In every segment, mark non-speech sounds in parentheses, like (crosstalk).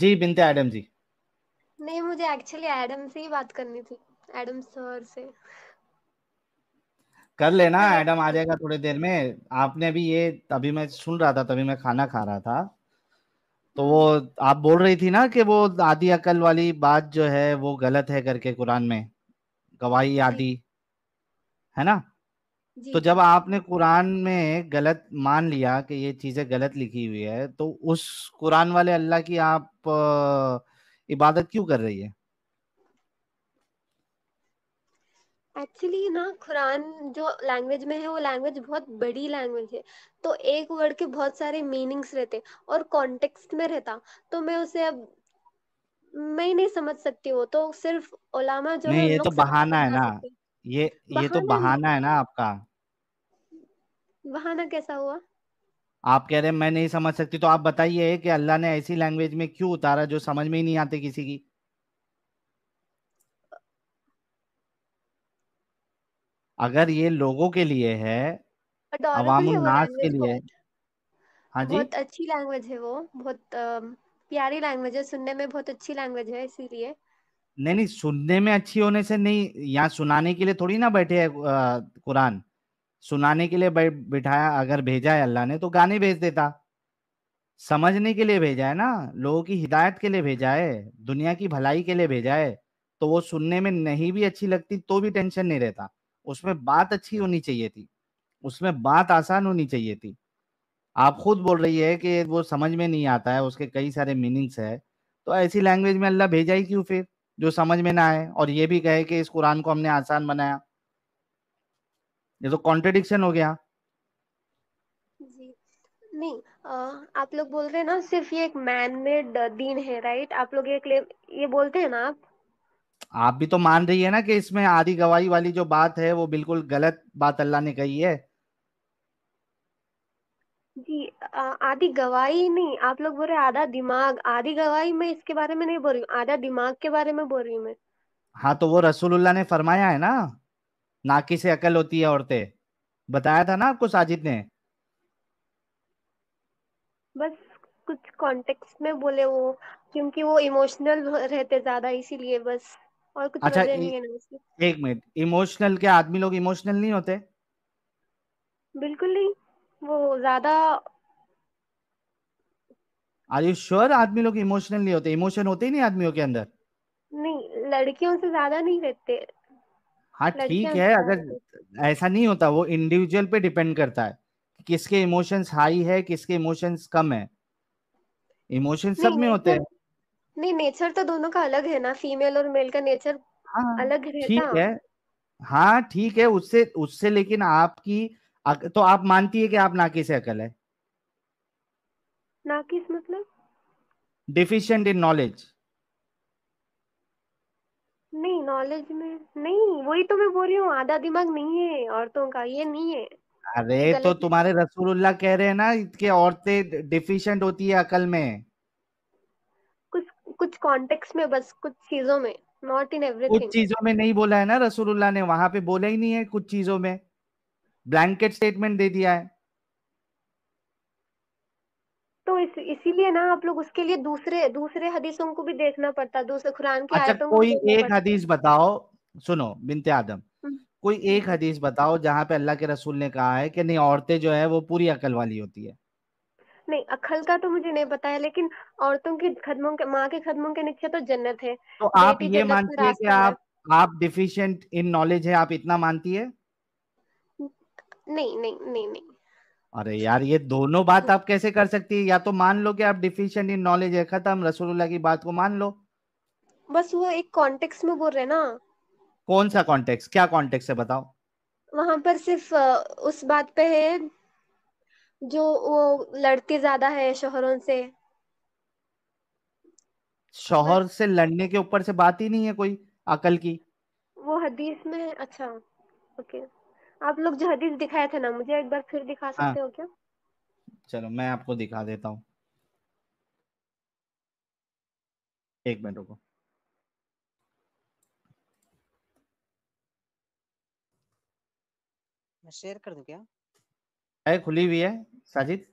जी बिंते Adam जी नहीं मुझे actually Adam से ही बात करनी थी एडम सर से कर लेना एडम आ जाएगा थोड़े देर में आपने भी ये तभी मैं सुन रहा था तभी मैं खाना खा रहा था तो वो आप बोल रही थी ना कि वो आदि अकल वाली बात जो है वो गलत है करके कुरान में गवाही आदि है ना तो जब आपने कुरान में गलत मान लिया कि ये चीजें गलत लिखी हुई है तो उस कुरान वाले अल्लाह की आप इबादत क्यों कर रही है एक्चुअली ना कुरान जो लैंग्वेज में है वो लैंग्वेज बहुत बड़ी लैंग्वेज है तो एक वर्ड के बहुत सारे मीनिंग्स रहते और कॉन्टेक्स्ट में रहता तो मैं उसे अब मैं नहीं समझ सकती वो तो सिर्फ ओलामा जो नहीं, है ये तो बहाना है ना ये ये तो बहाना है ना आपका बहाना कैसा हुआ आप कह रहे हैं मैं नहीं समझ सकती तो आप बताइए कि अल्लाह ने ऐसी लैंग्वेज में क्यों उतारा जो समझ में ही नहीं आते किसी की अगर ये लोगों के लिए है अवामुल नास के लिए हाँ जी बहुत अच्छी लैंग्वेज है वो बहुत प्यारी लैंग्वेज है सुनने में बहुत अच्छी लैंग्वेज है इसीलिए नहीं नहीं सुनने में अच्छी होने से नहीं यहाँ सुनाने के लिए थोड़ी ना बैठे है कुरान सुनाने के लिए बिठाया अगर भेजा है अल्लाह ने तो गाने भेज देता समझने के लिए भेजा है ना लोगों की हिदायत के लिए भेजा है दुनिया की भलाई के लिए भेजा है तो वो सुनने में नहीं भी अच्छी लगती तो भी टेंशन नहीं रहता उसमें बात अच्छी होनी चाहिए थी उसमें बात आसान होनी चाहिए थी आप खुद बोल रही है कि वो समझ में नहीं आता है उसके कई सारे मीनिंग्स है तो ऐसी लैंग्वेज में अल्लाह भेजा ही क्यों फिर जो समझ में ना आए और ये भी कहे कि इस कुरान को हमने आसान बनाया ये तो कॉन्ट्रेडिक्शन हो गया नहीं आ, आप लोग बोल रहे हैं ना सिर्फ ये एक मैन मेड दीन है राइट आप लोग ये क्लेम ये बोलते हैं ना आप आप भी तो मान रही है ना कि इसमें आधी गवाही वाली जो बात है वो बिल्कुल गलत बात अल्लाह ने कही है आधी गवाही नहीं आप लोग बोल रहे आधा दिमाग आधी गवाही मैं इसके बारे में नहीं बोल रही हूँ आधा दिमाग के बारे में बोल रही हूँ मैं हाँ तो वो रसूलुल्लाह ने फरमाया है ना नाकी से अकल होती है औरतें बताया था ना आपको साजिद ने बस कुछ कॉन्टेक्स्ट में बोले वो क्योंकि वो इमोशनल रहते ज्यादा इसीलिए बस और कुछ अच्छा, वजह नहीं है ना एक मिनट इमोशनल के आदमी लोग इमोशनल नहीं होते बिल्कुल नहीं वो ज्यादा आर यू श्योर आदमी लोग इमोशनल नहीं होते इमोशन होते ही नहीं आदमियों के अंदर नहीं लड़कियों से ज्यादा नहीं रहते हाँ ठीक है अगर ऐसा नहीं होता वो इंडिविजुअल पे डिपेंड करता है किसके इमोशंस हाई है किसके इमोशंस कम है इमोशन सब में होते हैं नहीं नेचर तो दोनों का अलग है ना फीमेल और मेल का नेचर हाँ, अलग ठीक है हाँ ठीक है उससे उससे लेकिन आपकी तो आप मानती है कि आप नाकि से अकल है नाकिस मतलब डिफिशियंट इन नॉलेज नहीं नॉलेज में नहीं वही तो मैं बोल रही हूँ आधा दिमाग नहीं है औरतों का ये नहीं है अरे तो तुम्हारे रसूलुल्लाह कह रहे हैं ना इसके औरतें डिफिशियंट होती है अकल में कुछ कुछ कॉन्टेक्स्ट में बस कुछ चीजों में नॉट इन एवरीथिंग कुछ चीजों में नहीं बोला है ना रसूलुल्लाह ने वहां पे बोला ही नहीं है कुछ चीजों में ब्लैंकेट स्टेटमेंट दे दिया है तो इस, इसीलिए ना आप लोग उसके लिए दूसरे दूसरे हदीसों को भी देखना पड़ता दूसरे कुरान की अच्छा, कोई को एक हदीस बताओ सुनो बिनते आदम हम्म। कोई एक हदीस बताओ जहाँ पे अल्लाह के रसूल ने कहा है कि नहीं औरतें जो है वो पूरी अकल वाली होती है नहीं अखल का तो मुझे नहीं पता है लेकिन औरतों की खदमों के माँ के खदमों के नीचे तो जन्नत है तो आप ये मानती है कि आप आप डिफिशियंट इन नॉलेज है आप इतना मानती है नहीं नहीं नहीं नहीं अरे यार ये दोनों बात आप कैसे कर सकती है या तो मान लो कि आप डिफिशियंट इन नॉलेज है खत्म रसूलुल्लाह की बात को मान लो बस वो एक कॉन्टेक्स्ट में बोल रहे ना कौन सा कॉन्टेक्स्ट क्या कॉन्टेक्स्ट है बताओ वहां पर सिर्फ उस बात पे है जो वो लड़ती ज्यादा है शोहरों से शोहर से लड़ने के ऊपर से बात ही नहीं है कोई अकल की वो हदीस में अच्छा ओके okay. आप लोग जो हदीस दिखाए थे ना मुझे एक बार फिर दिखा सकते हाँ। हो क्या चलो मैं आपको दिखा देता हूँ एक मिनट रुको मैं शेयर कर दूं क्या अरे खुली हुई है साजिद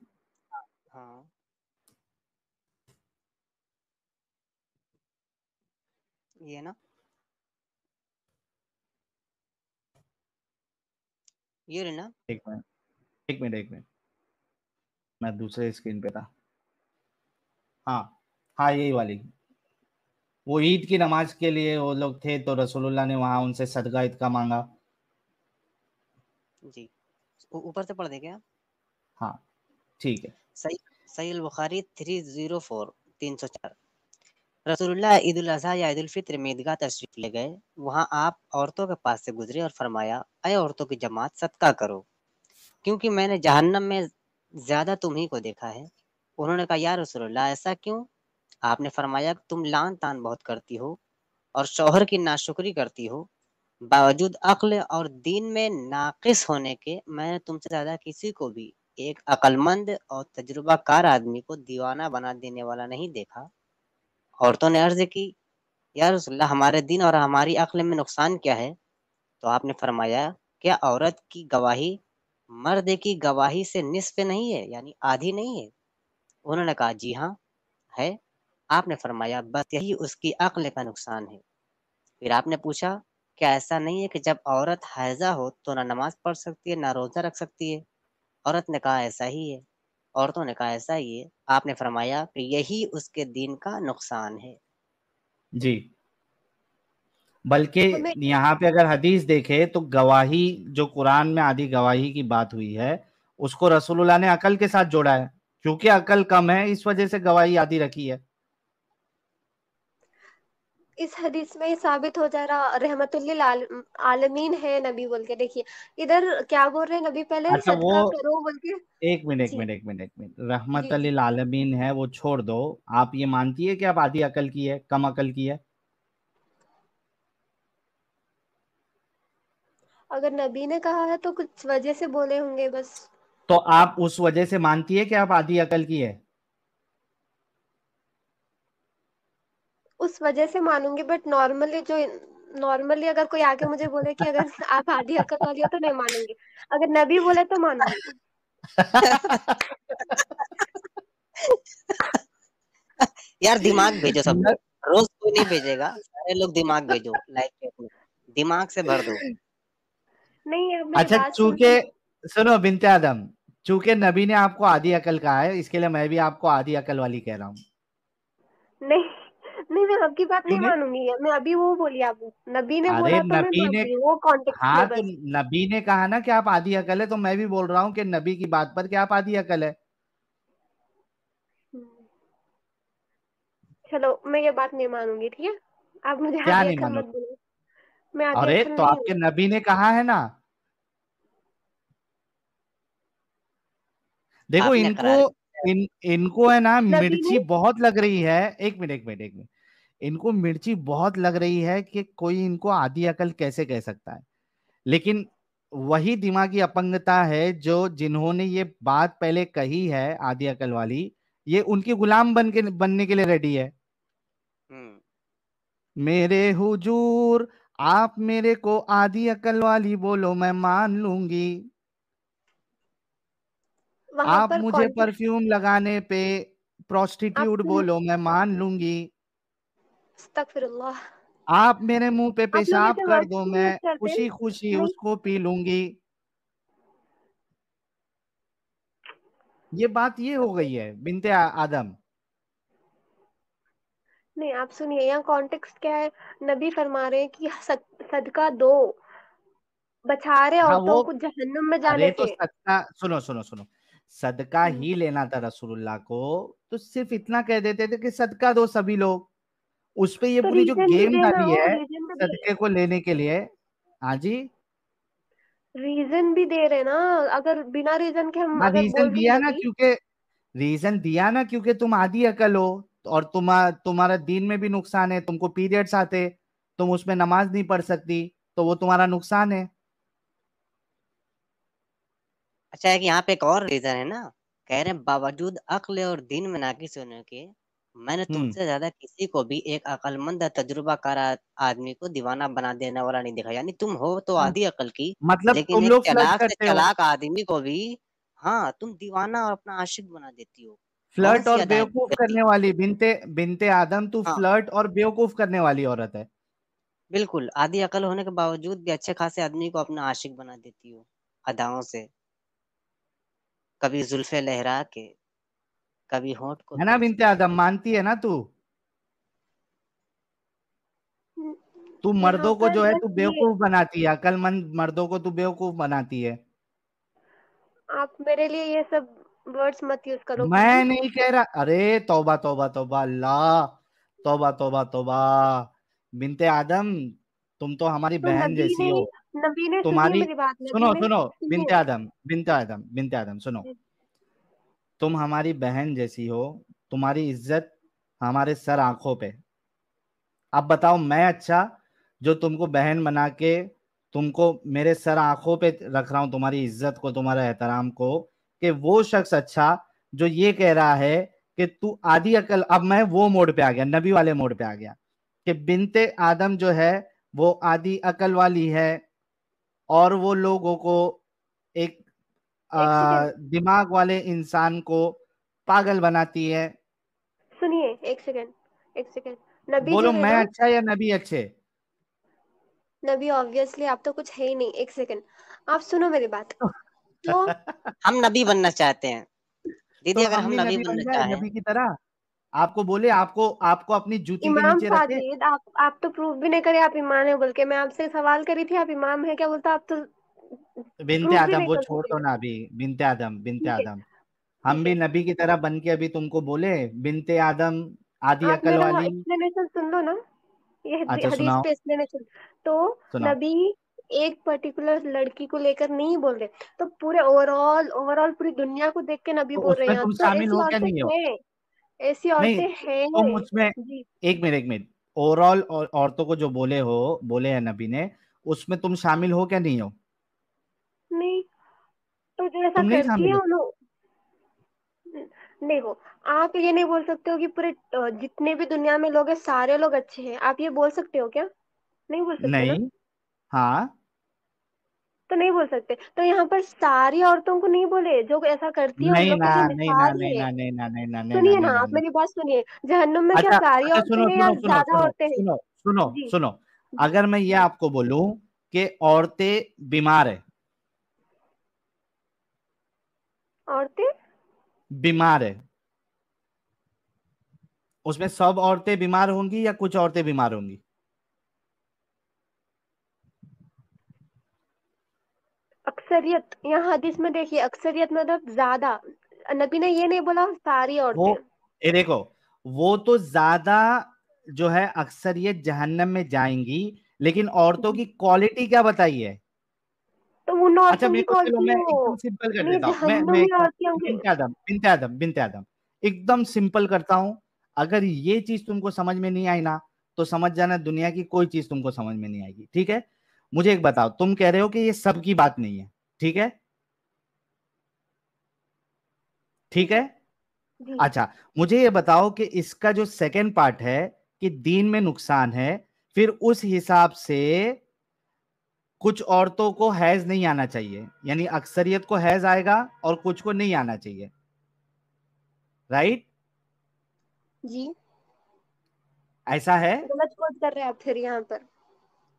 हाँ ये ना ये रहे ना एक मिनट एक मिनट एक मिनट मैं दूसरे स्क्रीन पे था हाँ हाँ यही वाली वो ईद की नमाज के लिए वो लोग थे तो रसूलुल्लाह ने वहाँ उनसे सदका ईद का मांगा जी ऊपर से पढ़ दें क्या हाँ ठीक है सही सही बुखारी थ्री जीरो फोर तीन सौ चार रसूलुल्लाह ईद अजी या ईद फित्र में ईदगाह तशरीफ ले गए वहाँ आप औरतों के पास से गुजरे और फरमाया अय औरतों की जमात सदका करो क्योंकि मैंने जहन्नम में ज़्यादा तुम्ही को देखा है उन्होंने कहा या रसूलुल्लाह ऐसा क्यों आपने फरमाया तुम लान तान बहुत करती हो और शौहर की नाशुक्री करती हो बावजूद अक्ल और दीन में नाक़स होने के मैंने तुमसे ज़्यादा किसी को भी एक अक्लमंद और तजुर्बाकार आदमी को दीवाना बना देने वाला नहीं देखा औरतों ने अर्ज की या रसल्ला हमारे दिन और हमारी अकल में नुकसान क्या है तो आपने फरमाया क्या औरत की गवाही मर्द की गवाही से निसफ नहीं है यानी आधी नहीं है उन्होंने कहा जी हाँ है आपने फरमाया बस यही उसकी अक्ल का नुकसान है फिर आपने पूछा क्या ऐसा नहीं है कि जब औरत हैजा हो तो ना नमाज पढ़ सकती है ना रोज़ा रख सकती है औरत ने कहा ऐसा ही है औरतों ने कहा ऐसा ये आपने फरमाया कि यही उसके दीन का नुकसान है जी बल्कि तो यहाँ पे अगर हदीस देखे तो गवाही जो कुरान में आधी गवाही की बात हुई है उसको रसूलुल्लाह ने अकल के साथ जोड़ा है क्योंकि अकल कम है इस वजह से गवाही आधी रखी है इस हदीस में साबित हो जा रहा रहमतुल्लिल आल, आलमीन है नबी बोल के देखिए इधर क्या बोल रहे हैं नबी पहले अच्छा वो करो बोल के एक मिनट एक मिनट एक मिनट एक मिनट रहमतुल्लिल आलमीन है वो छोड़ दो आप ये मानती है कि आप आधी अकल की है कम अकल की है अगर नबी ने कहा है तो कुछ वजह से बोले होंगे बस तो आप उस वजह से मानती है कि आप आधी अकल की है उस वजह से मानूंगी बट नॉर्मली जो नॉर्मली अगर कोई आके मुझे बोले कि अगर (laughs) आप आधी हकत वाली हो तो नहीं मानूंगी अगर नबी बोले तो मानूंगी (laughs) यार दिमाग भेजो सब रोज कोई नहीं भेजेगा सारे लोग दिमाग भेजो लाइक दिमाग से भर दो नहीं अच्छा चूके सुनो बिनते आदम चूके नबी ने आपको आधी अकल कहा है इसके लिए मैं भी आपको आधी अकल वाली कह रहा हूँ अब की बात नहीं मानूंगी मैं अभी वो बोली आप नबी ने अरे बोला तो नबी ने वो कॉन्टेक्ट हाँ तो नबी ने कहा ना कि आप आधी अकल है तो मैं भी बोल रहा हूँ कि नबी की बात पर कि आप आधी अकल है चलो मैं ये बात नहीं मानूंगी ठीक है आप मुझे क्या नहीं मानूंगी अरे तो आपके नबी ने कहा है ना देखो इनको इन इनको है ना मिर्ची बहुत लग रही है एक मिनट एक मिनट एक मिनट इनको मिर्ची बहुत लग रही है कि कोई इनको आधी अकल कैसे कह सकता है लेकिन वही दिमागी अपंगता है जो जिन्होंने ये बात पहले कही है आदि अकल वाली ये उनकी गुलाम बन के बनने के लिए रेडी है हम्म। मेरे हुजूर आप मेरे को आदि अकल वाली बोलो मैं मान लूंगी आप पर मुझे परफ्यूम लगाने पे प्रोस्टिट्यूट बोलो मैं मान लूंगी आप मेरे मुंह पे पेशाब तो कर दो मैं खुशी खुशी उसको पी लूंगी ये बात ये हो गई है बिनते आदम नहीं आप सुनिए यहाँ कॉन्टेक्स्ट क्या है नबी फरमा रहे हैं कि सदका दो बचा रहे हाँ औरतों को जहन्नम में जाने तो सदका सुनो सुनो सुनो सदका हम्म। ही लेना था रसूलुल्लाह को तो सिर्फ इतना कह देते थे कि सदका दो सभी लोग उस पे ये तो पूरी जो गेम डाली है सदके को लेने के लिए हाँ जी रीजन भी दे रहे ना अगर बिना रीजन के हम हाँ, रीजन दिया ना क्योंकि रीजन दिया ना क्योंकि तुम आधी अकल हो और तुम तुम्हारा दिन में भी नुकसान है तुमको पीरियड्स आते तुम उसमें नमाज नहीं पढ़ सकती तो वो तुम्हारा नुकसान है अच्छा है कि यहाँ पे एक और रीजन है ना कह रहे हैं बावजूद अकल और दिन में नाकिस होने के मैंने तुमसे ज्यादा किसी को भी एक अकलमंद तजुर्बा आ- आदमी को दीवाना बना देने वाला नहीं देखा यानी तुम हो तो आधी अकल की मतलब लेकिन तुम लोग चलाक चालाक से करते आदमी को भी हाँ तुम दीवाना और अपना आशिक बना देती हो फ्लर्ट और बेवकूफ करने वाली बिनते बिनते आदम तू हाँ फ्लर्ट और बेवकूफ करने वाली औरत है बिल्कुल आधी अकल होने के बावजूद भी अच्छे खासे आदमी को अपना आशिक बना देती हो अदाओं से कभी जुल्फे लहरा के कभी होंठ को है ना बिनते तो आदम मानती है ना तू तू मर्दों को जो है तू बेवकूफ बनाती है अकलमंद मर्दों को तू बेवकूफ बनाती है आप मेरे लिए ये सब वर्ड्स मत यूज करो मैं नहीं कह रहा अरे तौबा तौबा तौबा अल्लाह तौबा तौबा तौबा बिनते आदम तुम तो हमारी तो बहन जैसी हो तुम्हारी सुनो सुनो बिनते आदम बिनते आदम बिनते आदम सुनो हम्म। तुम हमारी बहन जैसी हो तुम्हारी इज्जत हमारे सर आंखों पे अब बताओ मैं अच्छा जो तुमको बहन बना के तुमको मेरे सर आंखों पे रख रहा हूँ तुम्हारी इज्जत को तुम्हारे एहतराम को कि वो शख्स अच्छा जो ये कह रहा है कि तू आधी अकल अब मैं वो मोड पे आ गया नबी वाले मोड पे आ गया कि बिनते आदम जो है वो आधी अकल वाली है और वो लोगों को एक दिमाग वाले इंसान को पागल बनाती है सुनिए एक सेकंड एक सेकंड नबी बोलो मैं अच्छा या नबी अच्छे नबी ऑब्वियसली आप तो कुछ है ही नहीं एक सेकंड आप सुनो मेरी बात (laughs) तो हम नबी बनना चाहते हैं दीदी तो अगर हम नबी बनना चाहते हैं नबी की तरह आपको बोले आपको आपको अपनी जूती इमाम के नीचे रखे आप आप तो प्रूफ भी नहीं करे आप ईमान है बोल के मैं आपसे सवाल करी थी आप इमाम है क्या बोलता आप तो बिनते आदम वो छोड़ दो ना अभी बिनते आदम बिनते आदम हम भी नबी की तरह बन के अभी तुमको बोले बिनते आदम आदि अकल वाली एक्सप्लेनेशन सुन लो ना ये अच्छा, सुनाओ। एक्सप्लेनेशन तो नबी एक पर्टिकुलर लड़की को लेकर नहीं बोल रहे तो पूरे ओवरऑल ओवरऑल पूरी दुनिया को देख के नबी तो बोल रहे हैं तो क्या नहीं हो ऐसी औरतें हैं उसमें एक मिनट एक मिनट ओवरऑल औरतों को जो बोले हो बोले है नबी ने उसमें तुम शामिल हो क्या नहीं हो नहीं तो जैसा करती है उन्होंने देखो आप ये नहीं बोल सकते हो कि पूरे जितने भी दुनिया में लोग हैं सारे लोग अच्छे हैं आप ये बोल सकते हो क्या नहीं बोल सकते नहीं ना? हाँ तो नहीं बोल सकते तो यहाँ पर सारी औरतों को नहीं बोले जो ऐसा करती है नहीं ना नहीं ना नहीं ना नहीं ना नहीं ना सुनिए ना आप मेरी बात सुनिए जहन्नुम में क्या अच्छा, सारी अच्छा, औरतें हैं या ज्यादा औरतें हैं सुनो सुनो सुनो अगर मैं ये आपको बोलूं कि औरतें बीमार है औरतें बीमार है उसमें सब औरतें बीमार होंगी या कुछ औरतें बीमार होंगी अक्सरियत यहाँ हदीस में देखिए अक्सरियत मतलब ज्यादा नबी ने ये नहीं बोला सारी औरतें ये देखो वो तो ज्यादा जो है अक्सरियत जहन्नम में जाएंगी लेकिन औरतों हम्म। की क्वालिटी क्या बताई है तो वो नॉर्थ अच्छा मेरे को चलो मैं एकदम सिंपल कर देता हूँ हाँ, मैं हाँ, मैं हाँ, बिनते आदम बिनते आदम बिनते आदम एकदम सिंपल करता हूँ अगर ये चीज तुमको समझ में नहीं आई ना तो समझ जाना दुनिया की कोई चीज तुमको समझ में नहीं आएगी ठीक है मुझे एक बताओ तुम कह रहे हो कि ये सबकी बात नहीं है ठीक है ठीक है अच्छा मुझे ये बताओ कि इसका जो सेकेंड पार्ट है कि दीन में नुकसान है फिर उस हिसाब से कुछ औरतों को हैज नहीं आना चाहिए यानी अक्सरियत को हैज आएगा और कुछ को नहीं आना चाहिए राइट जी ऐसा है गलत कोट कर रहे हैं आप फिर यहाँ पर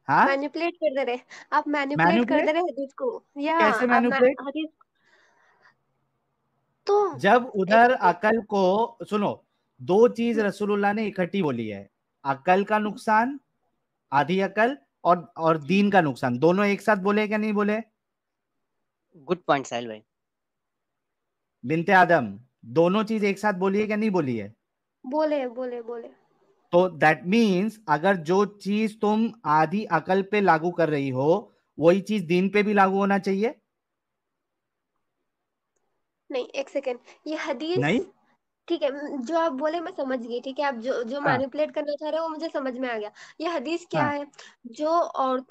हाँ मैनिपुलेट कर दे रहे आप मैनिपुलेट कर दे रहे हदीस को या कैसे मैनिपुलेट तो जब उधर अकल को सुनो दो चीज रसूलुल्लाह ने इकट्ठी बोली है अकल का नुकसान आधी अकल और और दीन का नुकसान दोनों एक साथ बोले क्या नहीं बोले गुड पॉइंट साहिल भाई बिनते आदम दोनों चीज एक साथ बोली है क्या नहीं बोली है बोले बोले बोले तो दैट मीन्स अगर जो चीज तुम आधी अकल पे लागू कर रही हो वही चीज दीन पे भी लागू होना चाहिए नहीं एक सेकेंड ये हदीस नहीं ठीक है जो आप बोले मैं समझ गई ठीक है आप जो जो मैनिपुलेट हाँ। करना चाह रहे हो वो मुझे समझ में आ गया ये हदीस क्या हाँ. है जो और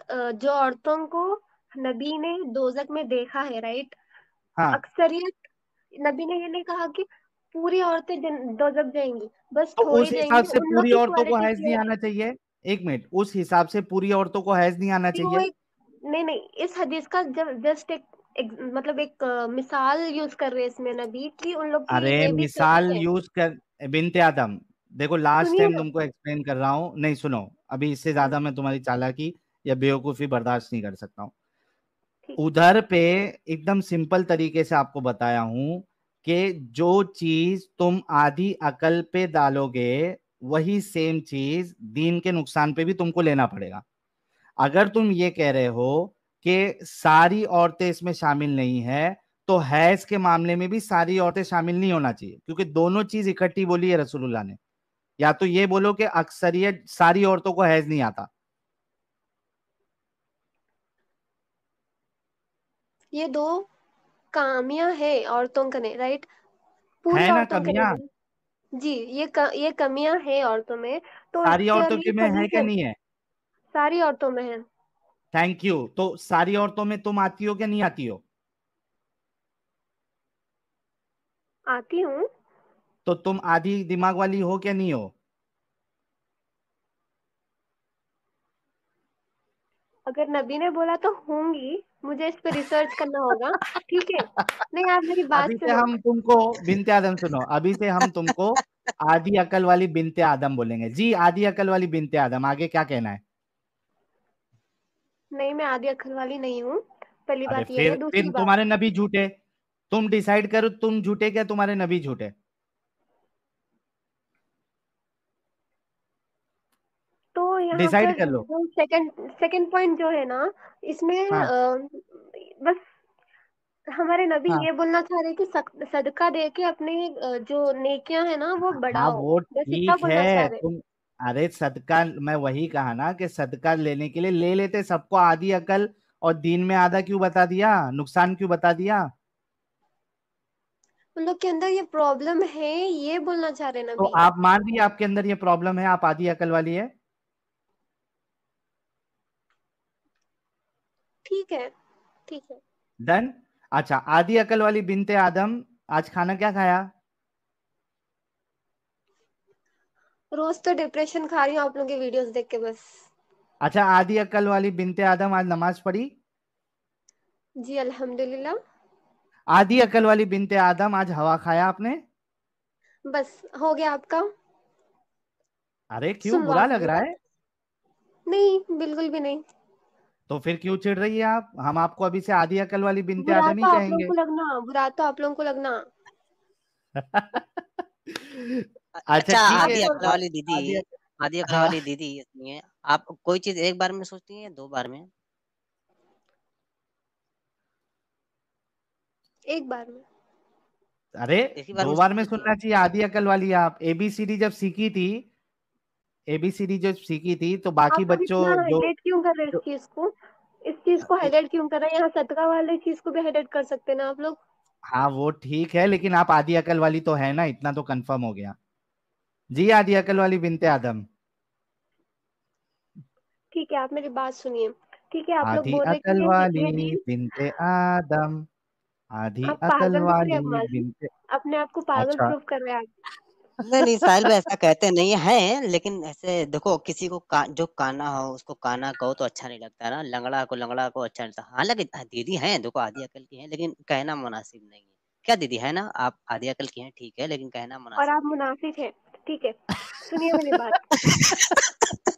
जो औरतों को नबी ने दोजक में देखा है राइट हाँ. अक्सरियत नबी ने ये नहीं कहा कि पूरी औरतें दोजक जाएंगी बस तो उस हिसाब से पूरी औरतों को हैज नहीं आना चाहिए एक मिनट उस हिसाब से पूरी औरतों को हैज नहीं आना चाहिए नहीं नहीं इस हदीस का जस्ट एक मतलब एक मिसाल यूज कर रहे हैं इसमें नबी की उन लोग अरे मिसाल यूज कर बिनते आदम देखो लास्ट टाइम तुमको एक्सप्लेन कर रहा हूँ नहीं सुनो अभी इससे ज्यादा हाँ। मैं तुम्हारी चालाकी या बेवकूफी बर्दाश्त नहीं कर सकता हूँ उधर पे एकदम सिंपल तरीके से आपको बताया हूं कि जो चीज तुम आधी अकल पे डालोगे वही सेम चीज दीन के नुकसान पे भी तुमको लेना पड़ेगा अगर तुम ये कह रहे हो कि सारी औरतें इसमें शामिल नहीं है तो हैज के मामले में भी सारी औरतें शामिल नहीं होना चाहिए क्योंकि दोनों चीज इकट्ठी बोली है रसूलुल्लाह ने या तो ये बोलो कि अक्सरियत सारी औरतों को हैज नहीं आता ये दो कामियां है औरतों के राइट है ना कमियां जी ये क, ये कमियां है औरतों में तो सारी औरतों के में है क्या नहीं है सारी औरतों में है थैंक यू तो सारी औरतों में तुम आती हो क्या नहीं आती हो आती हूँ तो तुम आधी दिमाग वाली हो क्या नहीं हो अगर नबी ने बोला तो होंगी मुझे इस पर रिसर्च करना होगा ठीक है नहीं आप मेरी बात अभी से हम तुमको बिनते आदम सुनो अभी से हम तुमको आधी अकल वाली बिनते आदम बोलेंगे जी आधी अकल वाली बिनते आदम आगे क्या कहना है नहीं मैं आदि अखल वाली नहीं हूँ पहली बात ये है फिर तुम्हारे नबी झूठे तुम डिसाइड करो तुम झूठे क्या तुम्हारे नबी झूठे तो डिसाइड कर लो सेकंड सेकंड पॉइंट जो है ना इसमें हाँ. आ, बस हमारे नबी हाँ. ये बोलना चाह रहे कि सदका दे के अपने जो नेकियां है ना वो हाँ, बढ़ाओ हाँ, वो ठीक है तुम अरे सदका मैं वही कहा ना कि सदका लेने के लिए ले लेते सबको आधी अकल और दिन में आधा क्यों बता दिया नुकसान क्यों बता दिया उन लोग के अंदर ये प्रॉब्लम है ये बोलना चाह रहे ना तो आप मान रही आपके अंदर ये प्रॉब्लम है आप आधी अकल वाली है ठीक है ठीक है डन अच्छा आधी अकल वाली बिनते आदम आज खाना क्या खाया रोज तो डिप्रेशन खा रही हूँ आप लोगों के वीडियोस देख के बस अच्छा आदि अकल वाली बिनते आदम आज नमाज पढ़ी जी अल्हम्दुलिल्लाह आदि अकल वाली बिनते आदम आज हवा खाया आपने बस हो गया आपका अरे क्यों बुरा लग रहा है नहीं बिल्कुल भी नहीं तो फिर क्यों चिढ़ रही है आप हम आपको अभी से आदि अकल वाली बिनते आदम ही तो कहेंगे बुरा तो आप लोगों को लगना (laughs) अच्छा, अच्छा आधी अकल वाली दीदी आधी अकल हाँ। वाली दीदी है आप कोई चीज एक बार में सोचती हैं दो बार में एक बार में अरे बार दो बार में सुनना चाहिए आदि अकल वाली आप एबीसीडी जब सीखी थी एबीसीडी जब सीखी थी तो बाकी बच्चों जो क्यों कर रहे इस चीज को इस चीज को हाईलाइट क्यों कर रहे हैं यहाँ सदका वाले चीज को भी हाईलाइट कर सकते ना आप लोग हाँ वो ठीक है लेकिन आप आदि अकल वाली तो है ना इतना तो कंफर्म हो गया जी आदि अकल वाली बिनते आदम ठीक है आप मेरी बात सुनिए ठीक है आप लोग अकल वाली बिनते आदम आधी अकल वाली बिनते अपने आप को पागल अच्छा। प्रूफ कर रहे हैं नहीं नहीं साहिल भाई ऐसा कहते (laughs) नहीं है लेकिन ऐसे देखो किसी को का, जो काना हो उसको काना कहो तो अच्छा नहीं लगता ना लंगड़ा को लंगड़ा को अच्छा नहीं लगता हालांकि दीदी है देखो आधी अकल की है लेकिन कहना मुनासिब नहीं है क्या दीदी है ना आप आधी अकल की है ठीक है लेकिन कहना मुनासिब और आप मुनासिब है ठीक है सुनिए मेरी बात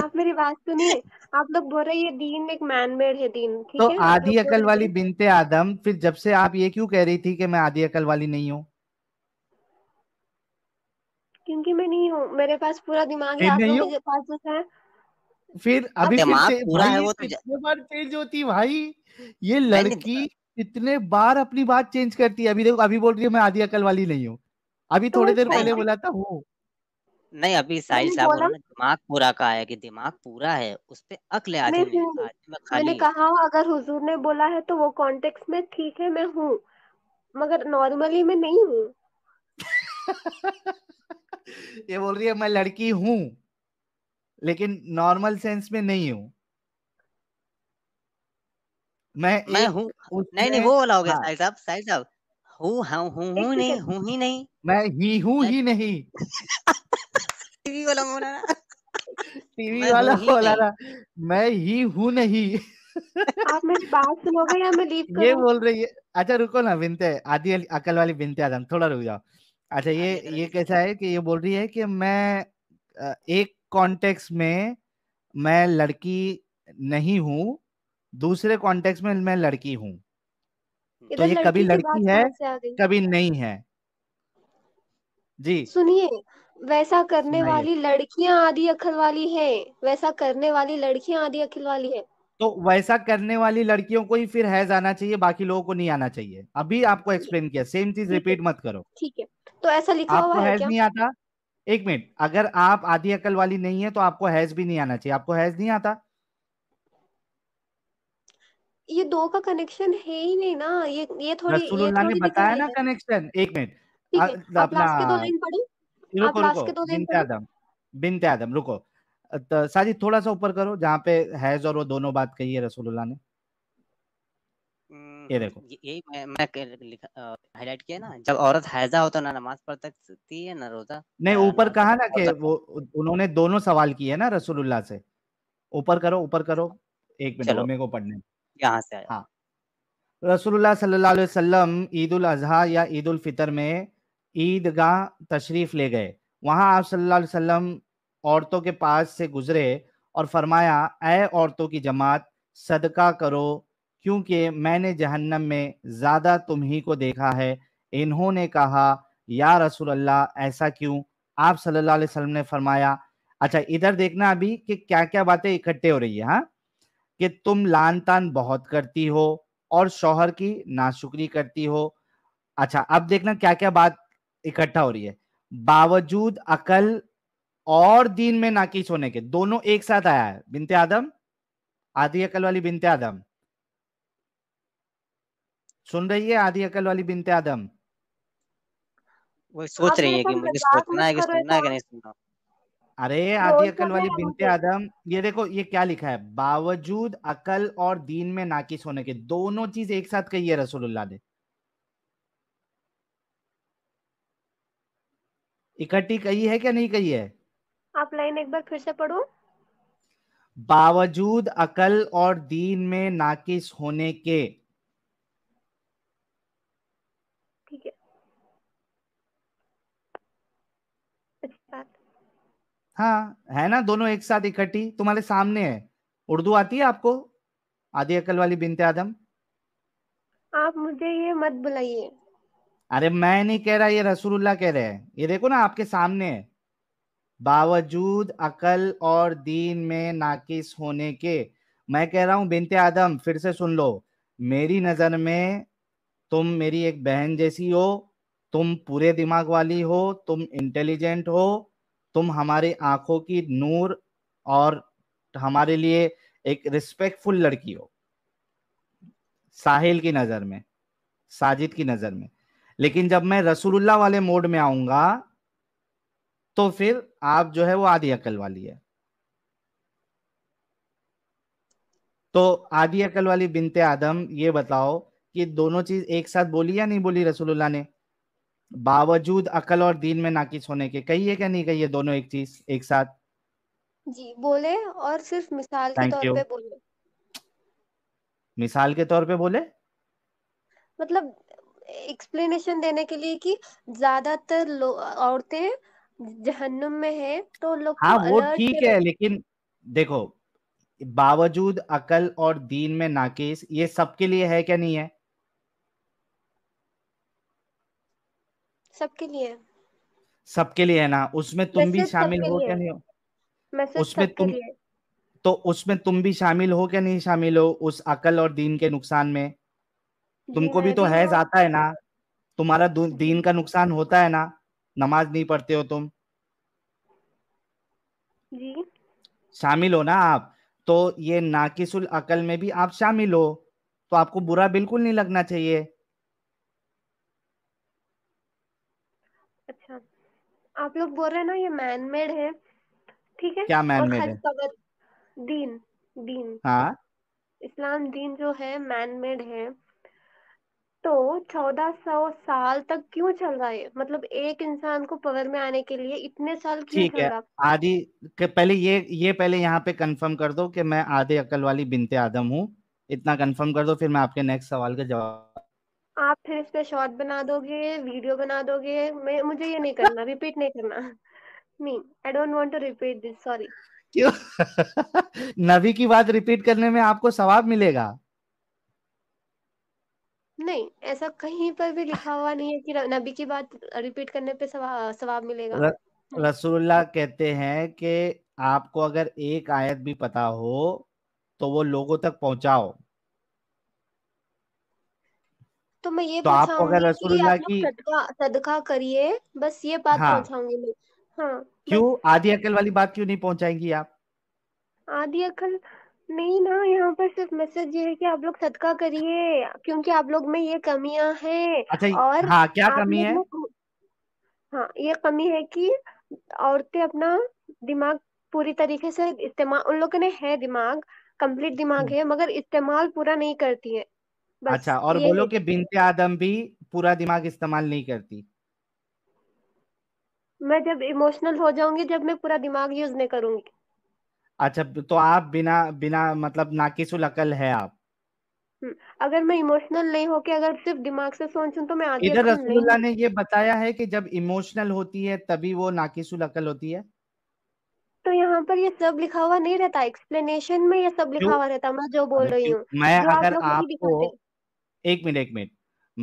आप मेरी बात सुनिए आप लोग बोल रहे हैं दीन एक मैन मेड है दीन ठीक तो है आधी अकल वाली बिनते आदम फिर जब से आप ये क्यों कह रही थी कि मैं आधी अकल वाली नहीं हूँ क्योंकि मैं नहीं हूँ मेरे पास पूरा दिमाग है आप लोगों के पास जो है फिर अभी पूरा है वो तो बार चेंज होती भाई ये लड़की कितने बार अपनी बात चेंज करती है अभी देखो अभी बोल रही है मैं आधी अकल वाली नहीं हूँ अभी तो थोड़ी देर तो पहले बोला था हूँ नहीं अभी साहिल साहब ने दिमाग पूरा कहा है कि दिमाग पूरा है उस पे अकल आ आदमी है मैंने कहा अगर हुजूर ने बोला है तो वो कॉन्टेक्स्ट में ठीक है मैं हूँ मगर नॉर्मली मैं नहीं हूँ (laughs) ये बोल रही है मैं लड़की हूँ लेकिन नॉर्मल सेंस में नहीं हूँ मैं मैं हूँ नहीं नहीं वो वाला हो गया हाँ। साहिल साहब साहिल साहब हूँ हाँ हूँ हूँ नहीं हूँ ही नहीं मैं ही हूँ ही नहीं (laughs) टीवी वाला बोला ना टीवी वाला बोला ना मैं ही हूँ नहीं (laughs) आप मेरी बात सुनोगे या मैं लीव करूँ ये बोल रही है अच्छा रुको ना बिंते आधी अकल वाली बिंते आदम थोड़ा रुक जाओ अच्छा ये ये कैसा है कि ये बोल रही है कि मैं एक कॉन्टेक्स्ट में मैं लड़की नहीं हूँ दूसरे कॉन्टेक्स्ट में मैं लड़की हूँ तो ये कभी लड़की है कभी नहीं है जी सुनिए वैसा करने वाली लड़कियां आधी अखिल वाली है वैसा करने वाली लड़कियां आदि अखिल वाली है तो वैसा करने वाली लड़कियों को ही फिर हैज आना चाहिए बाकी लोगों को नहीं आना चाहिए अभी आपको एक्सप्लेन किया सेम चीज रिपीट मत करो ठीक है तो ऐसा लिखा आपको हुआ है हैज नहीं आता एक मिनट अगर आप आधी अकल वाली नहीं है तो आपको हैज भी नहीं आना चाहिए आपको हैज नहीं आता ये दो का कनेक्शन है ही नहीं ना ये ये थोड़ी रसूलुल्लाह ने बताया ना कनेक्शन एक मिनट आप लास्ट के दो लाइन पढ़ो आप लास्ट के दो बिनते आदम रुको साजी थोड़ा सा ऊपर करो जहाँ पे हैज और वो दोनों बात कही है रसूलुल्लाह ने ये देखो यही मैं मैं लिखा हाईलाइट किया ना जब औरत हैजा होता ना नमाज पढ़ सकती है ना रोजा नहीं ऊपर कहा ना कि वो उन्होंने दोनों सवाल किए ना रसूलुल्लाह से ऊपर करो ऊपर करो एक मिनट मेरे को पढ़ने यहाँ से आया हाँ रसूलुल्लाह सल्लल्लाहु अलैहि वसल्लम ईद उल अजहा या ईद उल फितर में ईदगाह तशरीफ ले गए वहां आप सल्लल्लाहु अलैहि वसल्लम औरतों के पास से गुजरे और फरमाया ऐ औरतों की जमात सदका करो क्योंकि मैंने जहन्नम में ज्यादा तुम ही को देखा है इन्होंने कहा या रसूल अल्लाह ऐसा क्यों आप सल्लल्लाहु अलैहि वसल्लम ने फरमाया अच्छा इधर देखना अभी कि क्या क्या बातें इकट्ठे हो रही है हाँ कि तुम लान तान बहुत करती हो और शौहर की नाशुक्री करती हो अच्छा अब देखना क्या क्या बात इकट्ठा हो रही है बावजूद अकल और दीन में नाकिस होने के दोनों एक साथ आया है बिनते आदम आधी अकल वाली बिनते आदम सुन रही है आधी अकल वाली बिनते आदम वो सोच रही है कि मुझे सोचना है कि सुनना है कि नहीं सुनना अरे तो आधी अकल वाली बिनते आदम ये देखो ये क्या लिखा है बावजूद अकल और दीन में नाकिस होने के दोनों चीज एक साथ कही है रसूलुल्लाह ने इकट्ठी कही है क्या नहीं कही है आप लाइन एक बार फिर से पढ़ो बावजूद अकल और दीन में नाकिस होने के हाँ है ना दोनों एक साथ इकट्ठी तुम्हारे सामने है उर्दू आती है आपको आदि अकल वाली बिनते आदम आप मुझे ये मत बुलाइए अरे मैं नहीं कह रहा ये रसूलुल्लाह कह रहे हैं ये देखो ना आपके सामने है बावजूद अकल और दीन में नाकिस होने के मैं कह रहा हूँ बिनते आदम फिर से सुन लो मेरी नज़र में तुम मेरी एक बहन जैसी हो तुम पूरे दिमाग वाली हो तुम इंटेलिजेंट हो तुम हमारी आंखों की नूर और हमारे लिए एक रिस्पेक्टफुल लड़की हो साहिल की नजर में साजिद की नजर में लेकिन जब मैं रसूलुल्लाह वाले मोड में आऊंगा तो फिर आप जो है वो आदि अकल वाली है तो आदि अकल वाली बिनते आदम ये बताओ कि दोनों चीज एक साथ बोली या नहीं बोली रसूलुल्लाह ने बावजूद अकल और दीन में नाकिस होने के कही है क्या नहीं कही है दोनों एक चीज एक साथ जी बोले और सिर्फ मिसाल Thank के तौर पे बोले मिसाल के तौर पे बोले मतलब एक्सप्लेनेशन देने के लिए कि ज्यादातर औरतें जहन्नुम में है तो लोग हाँ वो ठीक है लेकिन देखो बावजूद अकल और दीन में नाकिस ये सबके लिए है क्या नहीं है सबके लिए सबके लिए है ना उसमें तुम भी शामिल हो क्या नहीं हो उसमें तुम तो उसमें तुम भी शामिल हो क्या नहीं शामिल हो उस अकल और दीन के नुकसान में तुमको भी तो है जाता है ना तुम्हारा दीन का नुकसान होता है ना नमाज नहीं पढ़ते हो तुम जी शामिल हो ना आप तो ये नाकिसुल अकल में भी आप शामिल हो तो आपको बुरा बिल्कुल नहीं लगना चाहिए आप लोग बोल रहे हैं ना ये मैन मेड है ठीक है क्या मैन मेड है दीन दीन हाँ इस्लाम दीन जो है मैन मेड है तो चौदह सौ साल तक क्यों चल रहा है मतलब एक इंसान को पावर में आने के लिए इतने साल क्यों ठीक है आदि के पहले ये ये पहले यहाँ पे कंफर्म कर दो कि मैं आधे अकल वाली बिनते आदम हूँ इतना कंफर्म कर दो फिर मैं आपके नेक्स्ट सवाल का जवाब आप फिर इस पे शॉर्ट बना दोगे वीडियो बना दोगे मैं मुझे ये नहीं करना रिपीट नहीं करना नहीं I don't want to repeat this sorry क्यों (laughs) नबी की बात रिपीट करने में आपको सवाब मिलेगा नहीं ऐसा कहीं पर भी लिखा हुआ नहीं है कि नबी की बात रिपीट करने पे सवाब मिलेगा र, रसूलुल्लाह कहते हैं कि आपको अगर एक आयत भी पता हो तो वो लोगों तक पहुंचाओ तो मैं ये तो आप अगर रसूलुल्लाह की सदका, सदका करिए बस ये बात हाँ, पहुंचाऊंगी मैं हाँ क्यों आधी अकल वाली बात क्यों नहीं पहुंचाएंगी आप आधी अकल नहीं ना यहाँ पर सिर्फ मैसेज ये है कि आप लोग सदका करिए क्योंकि आप लोग में ये कमियां हैं अच्छा और हाँ क्या कमी है हाँ ये कमी है कि औरतें अपना दिमाग पूरी तरीके से इस्तेमाल उन लोगों ने है दिमाग कंप्लीट दिमाग हम्म। है मगर इस्तेमाल पूरा नहीं करती है अच्छा और बोलो कि बिनते आदम भी पूरा दिमाग इस्तेमाल नहीं करती मैं जब इमोशनल हो जाऊंगी जब मैं पूरा दिमाग यूज नहीं करूंगी अच्छा तो आप बिना बिना मतलब नाकिसुल अकल है आप हम्म, अगर मैं इमोशनल नहीं होके अगर सिर्फ दिमाग से सोचूं तो मैं आगे इधर रसूलुल्लाह ने ये बताया है कि जब इमोशनल होती है तभी वो नाकिसुल अकल होती है तो यहाँ पर ये सब लिखा हुआ नहीं रहता एक्सप्लेनेशन में ये सब लिखा हुआ रहता मैं जो बोल रही हूँ मैं अगर आपको एक मिनट एक मिनट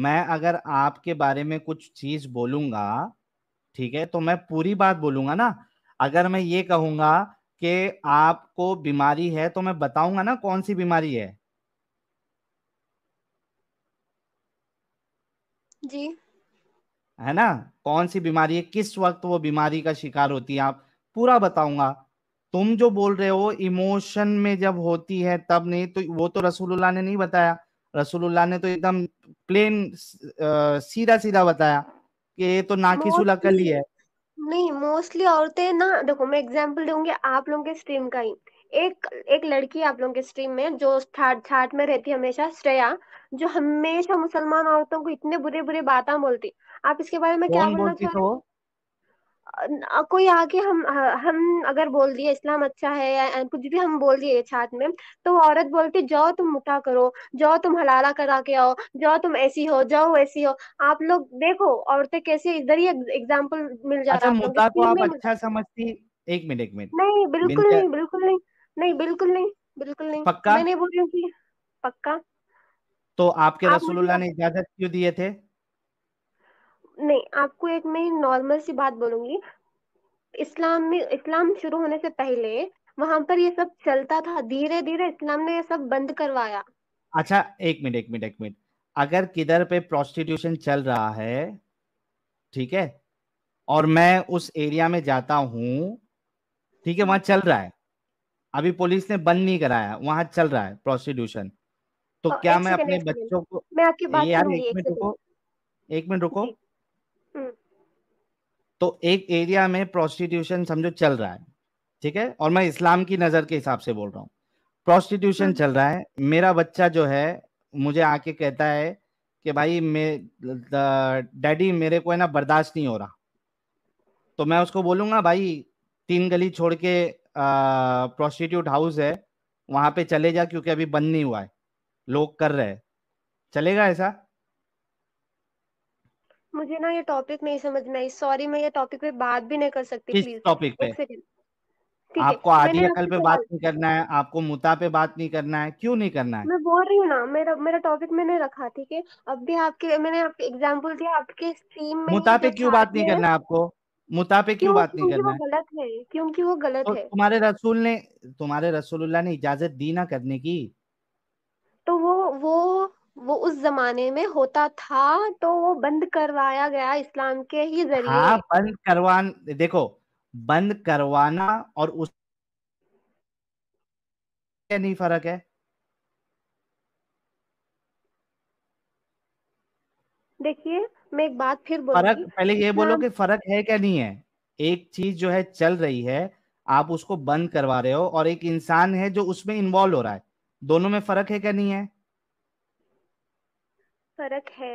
मैं अगर आपके बारे में कुछ चीज बोलूंगा ठीक है तो मैं पूरी बात बोलूंगा ना अगर मैं ये कहूंगा कि आपको बीमारी है तो मैं बताऊंगा ना कौन सी बीमारी है जी है ना कौन सी बीमारी है किस वक्त वो बीमारी का शिकार होती है आप पूरा बताऊंगा तुम जो बोल रहे हो इमोशन में जब होती है तब नहीं तो वो तो रसूलुल्लाह ने नहीं बताया रसूलुल्लाह ने तो एकदम प्लेन सीधा सीधा बताया कि ये तो नाकी सुलह ली है नहीं मोस्टली औरतें ना देखो मैं एग्जांपल दूंगी आप लोगों के स्ट्रीम का ही एक एक लड़की आप लोगों के स्ट्रीम में जो छाट में रहती है हमेशा श्रेया जो हमेशा मुसलमान औरतों को इतने बुरे बुरे बातें बोलती आप इसके बारे में क्या बोलना चाहते हो कोई आके हम हम अगर बोल दिए इस्लाम अच्छा है या कुछ भी हम बोल दिए छात में तो वो औरत बोलती जाओ तुम मुठा करो जाओ तुम हलाला करा के आओ जाओ तुम ऐसी हो जाओ ऐसी हो आप लोग देखो औरतें कैसे इधर ही एग्जाम्पल मिल जाता अच्छा, रहा को तो आप अच्छा समझती एक मिनट एक मिनट नहीं बिल्कुल नहीं बिल्कुल नहीं नहीं बिल्कुल नहीं बिल्कुल नहीं पक्का बोल रही पक्का तो आपके रसूलुल्लाह ने इजाजत क्यों दिए थे नहीं आपको एक मैं नॉर्मल सी बात बोलूंगी इस्लाम में इस्लाम शुरू होने से पहले वहां पर ये सब चलता था धीरे धीरे इस्लाम ने ये सब बंद करवाया अच्छा एक मिनट एक मिनट एक मिनट अगर किधर पे प्रोस्टिट्यूशन चल रहा है ठीक है और मैं उस एरिया में जाता हूँ ठीक है वहां चल रहा है अभी पुलिस ने बंद नहीं कराया वहां चल रहा है प्रोस्टिट्यूशन तो क्या मैं अपने बच्चों को मैं आपकी बात यार एक मिनट रुको एक मिनट रुको तो एक एरिया में प्रोस्टिट्यूशन समझो चल रहा है ठीक है और मैं इस्लाम की नजर के हिसाब से बोल रहा हूँ प्रोस्टिट्यूशन हम्म। चल रहा है मेरा बच्चा जो है मुझे आके कहता है कि भाई डैडी मेरे को है ना बर्दाश्त नहीं हो रहा तो मैं उसको बोलूंगा भाई तीन गली छोड़ के प्रोस्टिट्यूट हाउस है वहां पे चले जा क्योंकि अभी बंद नहीं हुआ है लोग कर रहे हैं चलेगा ऐसा मुझे ना ये टॉपिक नहीं समझ में आई सॉरी मैं ये टॉपिक पे बात भी नहीं कर सकती प्लीज टॉपिक पे आपको आधी अकल पे तो बात नहीं करना है आपको मुता पे बात नहीं करना है क्यों नहीं करना है मैं बोल रही हूँ ना मेरा मेरा टॉपिक मैंने रखा ठीक है अब भी आपके मैंने आपके एग्जाम्पल दिया आपके स्ट्रीम में मुता पे क्यों बात नहीं करना है आपको मुता पे क्यों बात नहीं करना है गलत है क्योंकि वो गलत तो है तुम्हारे रसूल ने तुम्हारे रसूलुल्लाह ने इजाजत दी ना करने की तो वो वो वो उस जमाने में होता था तो वो बंद करवाया गया इस्लाम के ही जरिए हाँ बंद करवान देखो बंद करवाना और उस क्या नहीं फर्क है देखिए मैं एक बात फिर फर्क पहले ये बोलो कि फर्क है क्या नहीं है एक चीज जो है चल रही है आप उसको बंद करवा रहे हो और एक इंसान है जो उसमें इन्वॉल्व हो रहा है दोनों में फर्क है क्या नहीं है फर्क है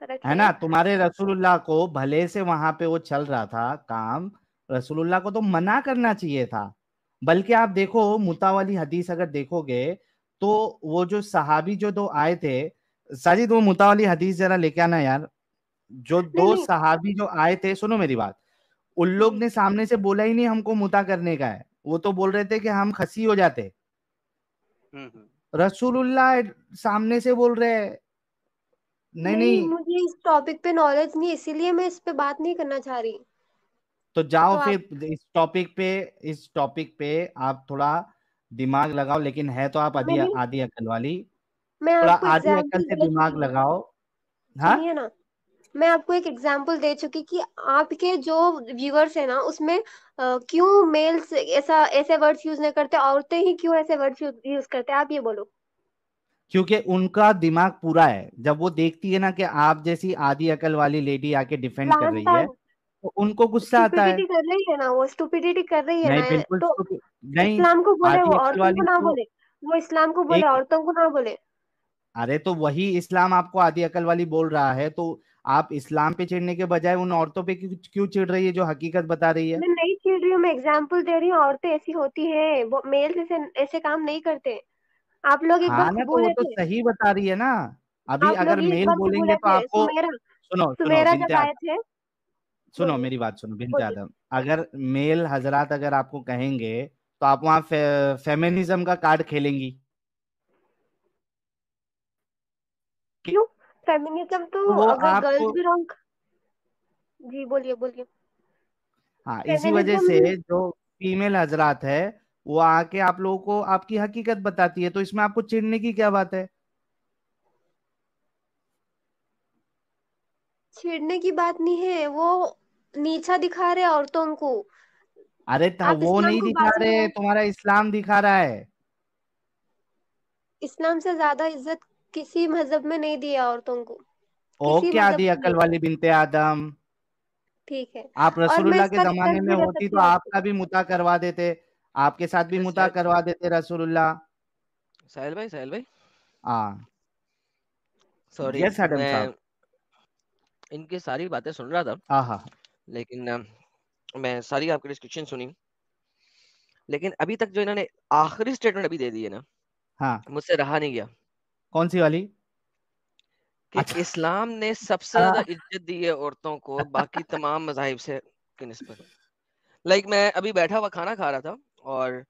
फरक है ना तुम्हारे रसूलुल्लाह को भले से वहां पे वो चल रहा था काम रसूलुल्लाह को तो मना करना चाहिए था बल्कि आप देखो मुता वाली हदीस अगर देखोगे तो वो जो सहाबी जो दो आए थे साजिद वो मुता वाली हदीस जरा लेके आना यार जो दो सहाबी जो आए थे सुनो मेरी बात उन लोग ने सामने से बोला ही नहीं हमको मुता करने का है वो तो बोल रहे थे कि हम खसी हो जाते हम्म, हम्म। रसूलुल्लाह सामने से बोल रहे हैं नहीं नहीं मुझे इस टॉपिक पे नॉलेज नहीं इसीलिए मैं इस पे बात नहीं करना चाह रही तो जाओ तो फिर इस टॉपिक पे इस टॉपिक पे आप थोड़ा दिमाग लगाओ लेकिन है तो आप आधी आदि अकल वाली मैं थोड़ा आदि अकल से दिमाग लगाओ हाँ ना मैं आपको एक एग्जाम्पल दे चुकी कि आपके जो व्यूअर्स है ना उसमें क्यों मेल्स ऐसा ऐसे वर्ड्स यूज नहीं करते औरतें ही क्यों ऐसे वर्ड्स यूज करते आप ये बोलो क्योंकि उनका दिमाग पूरा है जब वो देखती है ना कि आप जैसी आधी अकल वाली लेडी आके डिफेंड कर रही है तो उनको गुस्सा आता है कर रही है ना वो स्टूपिडिटी कर रही है नहीं बिल्कुल तो नहीं इस्लाम को बोले वो औरतों को ना तो बोले वो इस्लाम को बोले औरतों को ना बोले अरे तो वही इस्लाम आपको आधी अकल वाली बोल रहा है तो आप इस्लाम पे चिड़ने के बजाय उन औरतों पे क्यों चिड़ रही है जो हकीकत बता रही है मैं नहीं चिड़ रही हूँ मैं एग्जाम्पल दे रही हूँ औरतें ऐसी होती है वो मेल ऐसे ऐसे काम नहीं करते आप लोग एकदम हाँ तो बोले तो सही बता रही है ना अभी अगर मेल बोलेंगे तो आपको सुनो सुनो जब आए थे सुनो मेरी बात सुनो बिनते यादव अगर मेल हजरात अगर आपको कहेंगे तो आप वहाँ फेमिनिज्म का कार्ड खेलेंगी क्यों फेमिनिज्म तो अगर गर्ल्स भी जी बोलिए बोलिए हाँ इसी वजह से जो फीमेल हजरात है वो आके आप लोगों को आपकी हकीकत बताती है तो इसमें आपको चिढ़ने की क्या बात है छेड़ने की बात नहीं है वो नीचा दिखा रहे औरतों को अरे था तो वो नहीं दिखा रहे तुम्हारा इस्लाम दिखा रहा है इस्लाम से ज्यादा इज्जत किसी मजहब में नहीं दिया औरतों को ओ क्या दी अकल वाली बिनते आदम ठीक है आप रसूलुल्लाह के जमाने में होती तो आपका भी मुता करवा देते आपके साथ भी अच्छा, मुता करवा देते रसूलुल्लाह साहिल भाई साहिल भाई हाँ सॉरी यस मैडम साहब इनकी सारी बातें सुन रहा था हां हां लेकिन मैं सारी आपकी डिस्क्रिप्शन सुनी लेकिन अभी तक जो इन्होंने आखिरी स्टेटमेंट अभी दे दी है ना हां मुझसे रहा नहीं गया कौन सी वाली कि अच्छा। इस्लाम ने सबसे ज्यादा हाँ। इज्जत दी है औरतों को बाकी तमाम मजाहिब से की नस्बत लाइक मैं अभी बैठा हुआ खाना खा रहा था और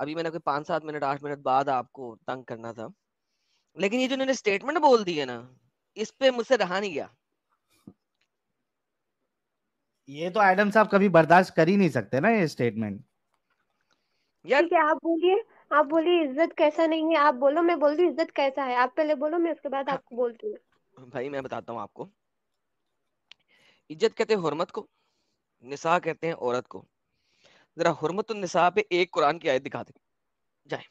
अभी मैंने कोई पांच सात मिनट आठ मिनट बाद आपको तंग करना था लेकिन ये जो इन्होंने स्टेटमेंट बोल दी है ना इस पे मुझसे रहा नहीं गया ये तो एडम साहब कभी बर्दाश्त कर ही नहीं सकते ना ये स्टेटमेंट यार क्या आप बोलिए आप बोलिए इज्जत कैसा नहीं है आप बोलो मैं बोल दू इज्जत कैसा है आप पहले बोलो मैं उसके बाद आपको बोलती हूँ भाई मैं बताता हूँ आपको इज्जत कहते हैं हुरमत को निशा कहते हैं औरत को जरा हरमतनसा पे एक कुरान की आयत दिखा दे जाए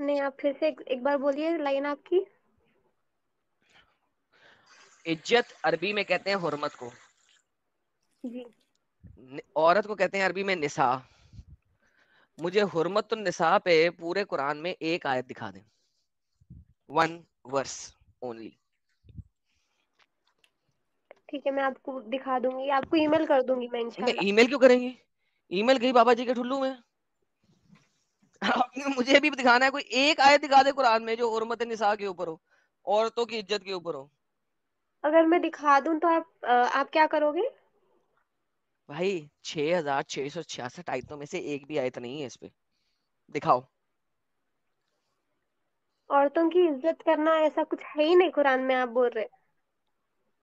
नहीं आप फिर से एक, बार बोलिए लाइन आपकी अरबी में कहते हैं औरत को कहते हैं अरबी में निसा मुझे हरमत पे पूरे कुरान में एक आयत दिखा दें ठीक है मैं आपको दिखा दूंगी आपको ईमेल कर दूंगी मैं ईमेल क्यों करेंगे ईमेल गई बाबा जी के ठुल्लू में मुझे भी दिखाना है कोई एक आयत दिखा दे कुरान में जो उर्मत निशा के ऊपर हो औरतों की इज्जत के ऊपर हो अगर मैं दिखा दूं तो आप आप क्या करोगे भाई छह हजार छह सौ छियासठ आयतों में से एक भी आयत नहीं है इस पे दिखाओ औरतों की इज्जत करना ऐसा कुछ है ही नहीं कुरान में आप बोल रहे